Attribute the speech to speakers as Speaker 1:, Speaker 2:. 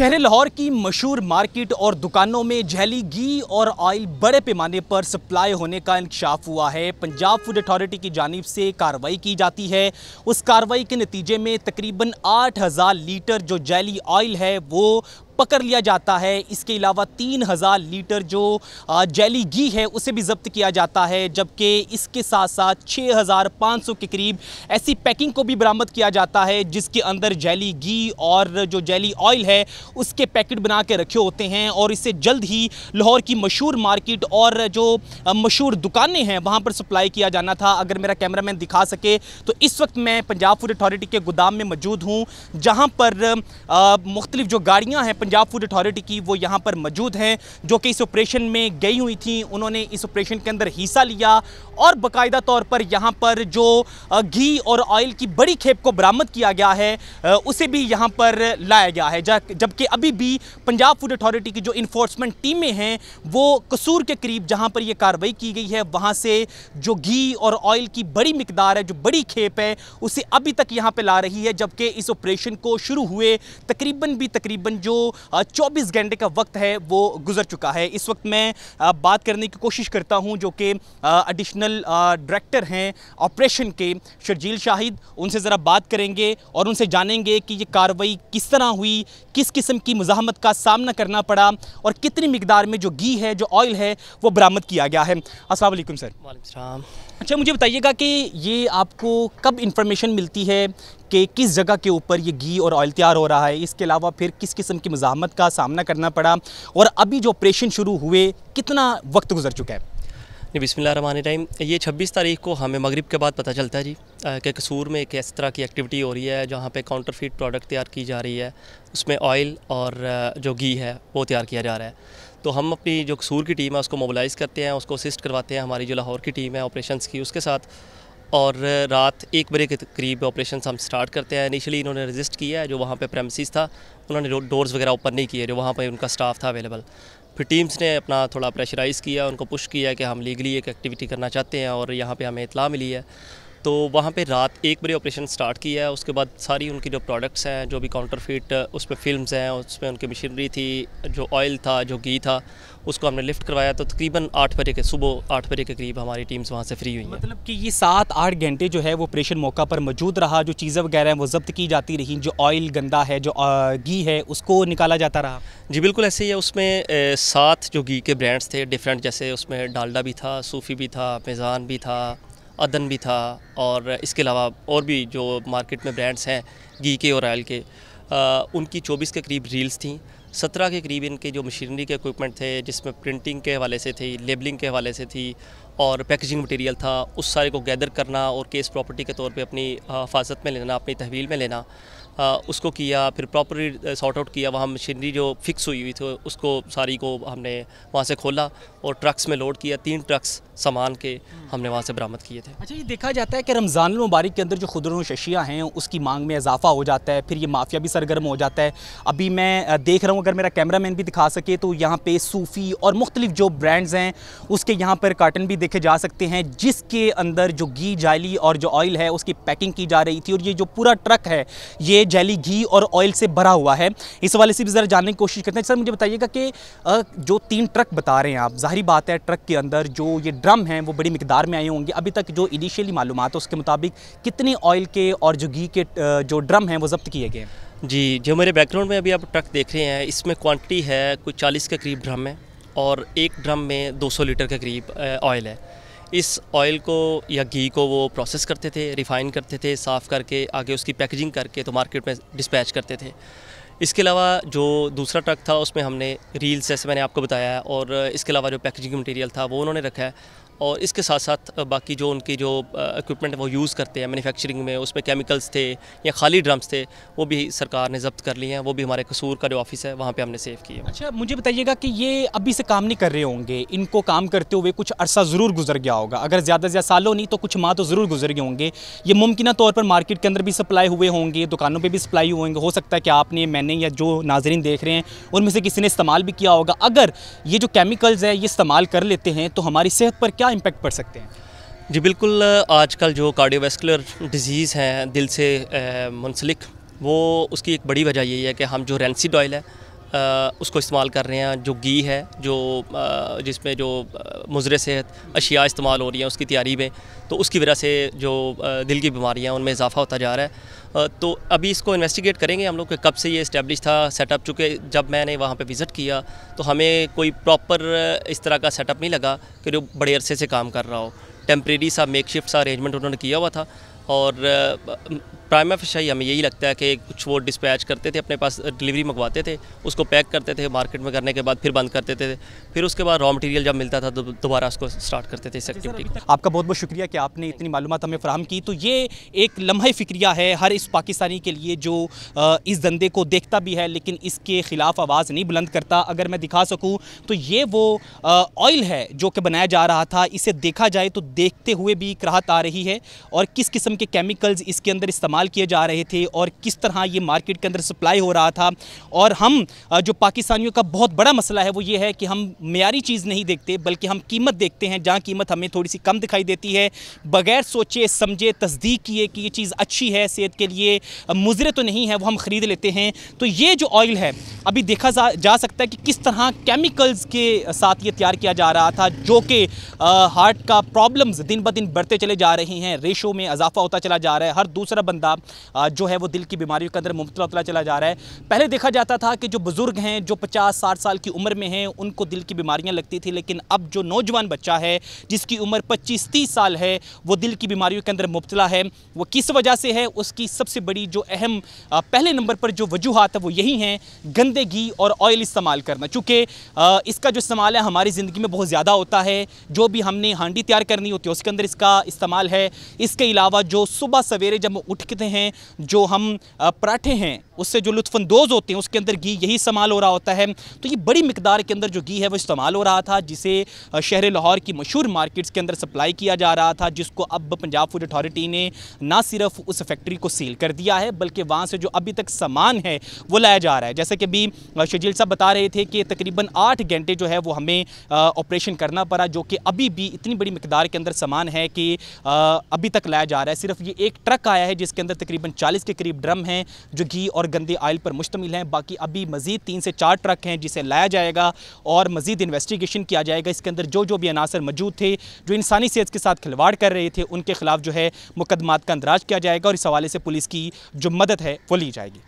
Speaker 1: शहर लाहौर की मशहूर मार्केट और दुकानों में जहली घी और ऑयल बड़े पैमाने पर सप्लाई होने का इंकशाफ हुआ है पंजाब फूड अथॉरिटी की जानब से कार्रवाई की जाती है उस कार्रवाई के नतीजे में तकरीबन 8000 लीटर जो जहली ऑयल है वो पकड़ लिया जाता है इसके अलावा तीन हज़ार लीटर जो जैली घी है उसे भी जब्त किया जाता है जबकि इसके साथ साथ छः हज़ार पाँच सौ के करीब ऐसी पैकिंग को भी बरामद किया जाता है जिसके अंदर जैली घी और जो जैली ऑयल है उसके पैकेट बना के रखे होते हैं और इसे जल्द ही लाहौर की मशहूर मार्केट और जो मशहूर दुकानें हैं वहाँ पर सप्लाई किया जाना था अगर मेरा मैन दिखा सके तो इस वक्त मैं पंजाब फूड अथॉरिटी के गोदाम में मौजूद हूँ जहाँ पर मुख्तलिफ जो गाड़ियाँ हैं पंजाब फूड अथॉरिटी की वो यहाँ पर मौजूद हैं जो कि इस ऑपरेशन में गई हुई थी उन्होंने इस ऑपरेशन के अंदर हिस्सा लिया और बाकायदा तौर पर यहाँ पर जो घी और ऑयल की बड़ी खेप को बरामद किया गया है उसे भी यहाँ पर लाया गया है जबकि अभी भी पंजाब फूड अथॉरिटी की जो इन्फोर्समेंट टीमें हैं वो कसूर के करीब जहाँ पर यह कार्रवाई की गई है वहाँ से जो घी और ऑयल की बड़ी मकदार है जो बड़ी खेप है उसे अभी तक यहाँ पर ला रही है जबकि इस ऑपरेशन को शुरू हुए तकरीबन भी तकरीबन जो चौबीस घंटे का वक्त है वो गुजर चुका है इस वक्त मैं बात करने की कोशिश करता हूँ जो कि एडिशनल डायरेक्टर हैं ऑपरेशन के शर्जील शाहिद उनसे ज़रा बात करेंगे और उनसे जानेंगे कि ये कार्रवाई किस तरह हुई किस किस्म की मजामत का सामना करना पड़ा और कितनी मकदार में जो घी है जो ऑयल है वो बरामद किया गया है असल सर वाले अच्छा मुझे बताइएगा कि ये आपको कब इन्फॉर्मेशन मिलती है कि किस जगह के ऊपर ये घी और ऑयल तैयार हो रहा है इसके अलावा फिर किस किस्म की मज़ामत का सामना करना पड़ा और अभी जो ऑपरेशन शुरू हुए कितना वक्त गुजर
Speaker 2: चुका है जी बिसमीम ये 26 तारीख को हमें मगरिब के बाद पता चलता है जी कि कसूर में एक ऐसी तरह की एक्टिविटी हो रही है जहाँ पे काउंटरफीट प्रोडक्ट तैयार की जा रही है उसमें ऑयल और जो घी है वो तैयार किया जा रहा है तो हम अपनी जो कसूर की टीम है उसको मोबलाइज़ करते हैं उसको असिस्ट करवाते हैं हमारी जो लाहौर की टीम है ऑपरेशन की उसके साथ और रात एक बजे के करीब ऑपरेशन हम स्टार्ट करते हैं इनिशियली इन्होंने रजिस्ट किया है जो वहाँ पे प्रेमसिस था उन्होंने डोर्स वगैरह ओपन नहीं किए जो वहाँ पे उनका स्टाफ था अवेलेबल फिर टीम्स ने अपना थोड़ा प्रेशराइज़ किया उनको पुश किया कि हम लीगली एक एक्टिविटी करना चाहते हैं और यहाँ पे हमें इतला मिली है तो वहाँ पे रात एक बजे ऑपरेशन स्टार्ट किया है उसके बाद सारी उनकी जो प्रोडक्ट्स हैं जो भी काउंटर फिट उस पर फिल्म हैं उस पर उनकी मशीनरी थी जो ऑयल था जो घी था उसको हमने लिफ्ट करवाया तो तकरीबन आठ बजे के सुबह आठ बजे के करीब हमारी टीम्स वहाँ से फ्री हुई मतलब
Speaker 1: कि ये सात आठ घंटे जो है वो ऑपरेशन मौका पर मौजूद रहा जो चीज़ें वगैरह हैं वो जब्त की जाती रही जो ऑयल गंदा है जो घी है उसको निकाला जाता रहा
Speaker 2: जी बिल्कुल ऐसे ही है उसमें सात जो घी के ब्रांड्स थे डिफरेंट जैसे उसमें डालडा भी था सूफी भी था मेज़ान भी था अदन भी था और इसके अलावा और भी जो मार्केट में ब्रांड्स हैं घी के और ऑयल के आ, उनकी 24 के करीब रील्स थी सत्रह के करीब इनके जो मशीनरी के इक्विपमेंट थे जिसमें प्रिंटिंग के हवाले से थी लेबलिंग के हवाले से थी और पैकेजिंग मटेरियल था उस सारे को गैदर करना और केस प्रॉपर्टी के तौर पे अपनी हिफाजत में लेना अपनी तहवील में लेना उसको किया फिर प्रॉपरली सॉर्ट आउट किया वहाँ मशीनरी जो फिक्स हुई हुई थी उसको सारी को हमने वहाँ से खोला और ट्रक्स में लोड किया तीन ट्रक्स सामान के हमने वहाँ से बरामद किए थे
Speaker 1: अच्छा ये देखा जाता है कि रमज़ान मुबारक के अंदर जो खुदरनोश शशियाँ हैं उसकी मांग में इजाफा हो जाता है फिर ये माफिया भी सरगर्म हो जाता है अभी मैं देख रहा हूँ अगर मेरा कैमरा मैन भी दिखा सके तो यहाँ पर सूफ़ी और मुख्तलिफ जो ब्रांड्स हैं उसके यहाँ पर कार्टन भी देखे जा सकते हैं जिसके अंदर जो घी जाली और जो ऑयल है उसकी पैकिंग की जा रही थी और ये जो पूरा ट्रक है ये जैली घी और ऑयल से भरा हुआ है इस वाले से भी ज़रा जानने की कोशिश करते हैं सर मुझे बताइएगा कि जो तीन ट्रक बता रहे हैं आप जाहिर बात है ट्रक के अंदर जो ये ड्रम हैं वो बड़ी मकदार में आए होंगे अभी तक जो इनिशियली मालूम है उसके मुताबिक कितने
Speaker 2: ऑयल के और जो घी के जो ड्रम हैं वो जब्त किए गए जी जो मेरे बैकग्राउंड में अभी आप ट्रक देख रहे हैं इसमें क्वांटिटी है कुछ चालीस के करीब ड्रम है और एक ड्रम में 200 लीटर के करीब ऑयल है इस ऑयल को या घी को वो प्रोसेस करते थे रिफ़ाइन करते थे साफ़ करके आगे उसकी पैकेजिंग करके तो मार्केट में डिस्पैच करते थे इसके अलावा जो दूसरा ट्रक था उसमें हमने रील्स जैसे मैंने आपको बताया और इसके अलावा जो पैकेजिंग मटेरियल था वो उन्होंने रखा है और इसके साथ साथ बाकी जो उनकी जो इक्विपमेंट वो यूज़ करते हैं मैन्युफैक्चरिंग में उसमें केमिकल्स थे या खाली ड्रम्स थे वो भी सरकार ने जब्त कर लिए हैं वो भी हमारे कसूर का जो ऑफिस है वहाँ पर हमने सेव किया
Speaker 1: अच्छा मुझे बताइएगा कि ये अभी से काम नहीं कर रहे होंगे इनको काम करते हुए कुछ अर्सा ज़रूर गुजर गया होगा अगर ज़्यादा से ज़्यादा सालों नहीं तो कुछ माह तो ज़रूर गुजर गए होंगे ये मुमकिन तौर पर मार्केट के अंदर भी सप्लाई हुए होंगे दुकानों पर भी सप्लाई हुए होंगे हो सकता है कि आपने मैंने या जो नाजरन देख रहे हैं उनमें से किसी ने इस्तेमाल भी किया होगा अगर ये जो केमिकल्स है ये इस्तेमाल कर लेते हैं तो हमारी सेहत पर क्या क्या इम्पैक्ट पड़ सकते हैं
Speaker 2: जी बिल्कुल आजकल जो कार्डियोवेस्कुलर डिजीज़ हैं दिल से मुंसलिक वो उसकी एक बड़ी वजह यही है कि हम जो रेंसिड ऑयल है उसको इस्तेमाल कर रहे हैं जो घी है जो जिसमें जो मुजर सेहत अशिया इस्तेमाल हो रही हैं उसकी तैयारी में तो उसकी वजह से जो दिल की बीमारियाँ उनमें इजाफा होता जा रहा है तो अभी इसको इन्वेस्टिगेट करेंगे हम लोग के कब से ये इस्टेब्लिश था सेटअप चूँकि जब मैंने वहाँ पर विज़िट किया तो हमें कोई प्रॉपर इस तरह का सेटअप नहीं लगा कि जो बड़े अरसे से काम कर रहा हो टेम्प्रेरी सा मेकशिफ्ट सा अरेंजमेंट उन्होंने किया हुआ था और प्राइमा फिशाई हमें यही लगता है कि कुछ वो डिस्पैच करते थे अपने पास डिलीवरी मंगवाते थे उसको पैक करते थे मार्केट में करने के बाद फिर बंद करते थे फिर उसके बाद रॉ मटेरियल जब मिलता था तो दोबारा उसको स्टार्ट करते थे इस एक्टिविटी को आपका बहुत बहुत शुक्रिया कि आपने इतनी मालूम हमें फ्राहम की तो ये एक
Speaker 1: लम्हे फिक्रिया है हर इस पाकिस्तानी के लिए जो इस धंधे को देखता भी है लेकिन इसके ख़िलाफ़ आवाज़ नहीं बुलंद करता अगर मैं दिखा सकूँ तो ये वो ऑयल है जो कि बनाया जा रहा था इसे देखा जाए तो देखते हुए भी कराहत आ रही है और किस किस्म के केमिकल्स इसके अंदर इस्तेमाल इस्तेमाल किए जा रहे थे और किस तरह ये मार्केट के अंदर सप्लाई हो रहा था और हम जो पाकिस्तानियों का बहुत बड़ा मसला है वो ये है कि हम मीरी चीज़ नहीं देखते बल्कि हम कीमत देखते हैं जहाँ कीमत हमें थोड़ी सी कम दिखाई देती है बगैर सोचे समझे तस्दीक किए कि ये चीज़ अच्छी है सेहत के लिए मुजरे तो नहीं है वो हम ख़रीद लेते हैं तो ये जो ऑयल है अभी देखा जा सकता है कि किस तरह केमिकल्स के साथ ये तैयार किया जा रहा था जो कि हार्ट का प्रॉब्लम्स दिन ब दिन बढ़ते चले जा रहे हैं रेशो में इजाफा होता चला जा रहा है हर दूसरा बंदा का जो है वो दिल की बीमारियों के अंदर मुबतला उतला चला जा रहा है पहले देखा जाता था कि जो बुज़ुर्ग हैं जो पचास साठ साल की उम्र में हैं उनको दिल की बीमारियाँ लगती थी लेकिन अब जो नौजवान बच्चा है जिसकी उम्र पच्चीस तीस साल है वो दिल की बीमारियों के अंदर मुबतला है वो किस वजह से है उसकी सबसे बड़ी जो अहम पहले नंबर पर जो वजूहत है वो यही हैं गंदे घी और ऑयल इस्तेमाल करना चूँकि इसका जो इस्तेमाल है हमारी ज़िंदगी में बहुत ज़्यादा होता है जो भी हमने हांडी तैयार करनी होती है उसके अंदर इसका इस्तेमाल है इसके अलावा जो सुबह सवेरे जब उठ के तो करते हैं जो हम पराठे हैं उससे जो लुत्फानंदोज़ होते हैं उसके अंदर घी यही इस्तेमाल हो रहा होता है तो ये बड़ी मकदार के अंदर जो घी है वो इस्तेमाल हो रहा था जिसे शहर लाहौर की मशहूर मार्केट्स के अंदर सप्लाई किया जा रहा था जिसको अब पंजाब फूड अथॉरिटी ने ना सिर्फ उस फैक्ट्री को सील कर दिया है बल्कि वहाँ से जो अभी तक सामान है वो लाया जा रहा है जैसे कि अभी शजील साहब बता रहे थे कि तकरीबन आठ घंटे जो है वो हमें ऑपरेशन करना पड़ा जो कि अभी भी इतनी बड़ी मकदार के अंदर सामान है कि अभी तक लाया जा रहा है सिर्फ ये एक ट्रक आया है जिसके अंदर अंदर तकरीबन चालीस के करीब ड्रम हैं जो घी और गंदे आयल पर मुश्तमिल हैं बाकी अभी मज़ीद तीन से चार ट्रक हैं जिसे लाया जाएगा और मज़ीद इन्वेस्टिगेशन किया जाएगा इसके अंदर जो जो भी अनासर मौजूद थे जो इंसानी सेहत के साथ खिलवाड़ कर रहे थे उनके खिलाफ जो है मुकदमात का अंदराज किया जाएगा और इस हवाले से पुलिस की जो मदद है वो ली जाएगी